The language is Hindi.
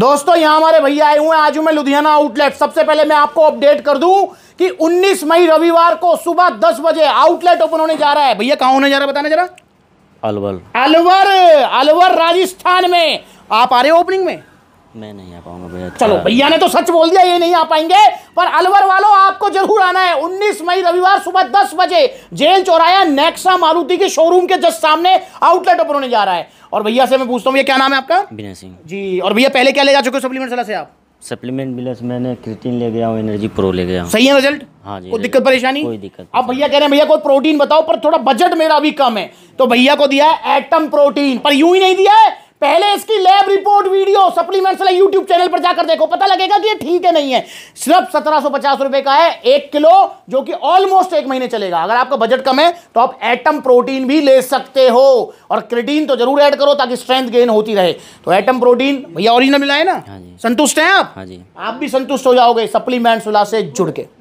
दोस्तों यहां हमारे भैया आए हुए हैं आज मैं लुधियाना आउटलेट सबसे पहले मैं आपको अपडेट कर दूं कि 19 मई रविवार को सुबह 10 बजे आउटलेट ओपन होने जा रहा है भैया कहा होने जा रहा है बताना जरा अलवर अलवर अलवर राजस्थान में आप आ रहे हो ओपनिंग में मैं नहीं आ पाऊंगा भैया चलो अच्छा। भैया ने तो सच बोल दिया ये नहीं आ पाएंगे पर अलवर वालों आपको जरूर आना है 19 मई रविवार सुबह 10 बजे जेल चौराया नेक्सा मारुति के शोरूम के जस्ट सामने आउटलेट ओपन होने जा रहा है और भैया से मैं पूछता हूँ भैया क्या नाम है आपका विनय सिंह जी और भैया पहले क्या ले जा चुके हो सप्लीमेंट से आप सप्लीमेंट बिलस तो मैंने क्रिटिन ले गया हूँ एनर्जी प्रो ले गया सही है रिजल्ट हाँ जी कोई हाँ दिक्कत परेशानी कोई दिक्कत अब भैया कह रहे हैं भैया कोई प्रोटीन बताओ पर थोड़ा बजट मेरा अभी कम है तो भैया को दिया है एटम प्रोटीन पर यूं ही नहीं दिया है पहले इसकी लैब रिपोर्ट वीडियो सप्लीमेंट्स वाले यूट्यूब चैनल पर जाकर देखो पता लगेगा कि ये ठीक है नहीं है सिर्फ सत्रह सौ पचास रुपए का है एक किलो जो कि ऑलमोस्ट एक महीने चलेगा अगर आपका बजट कम है तो आप एटम प्रोटीन भी ले सकते हो और क्रिटीन तो जरूर ऐड करो ताकि स्ट्रेंथ गेन होती रहे तो एटम प्रोटीन भैया ओरिजिनल मिला है ना हाँ संतुष्ट हैं आप हाँ आप भी संतुष्ट हो जाओगे सप्लीमेंट्स वाला से जुड़ के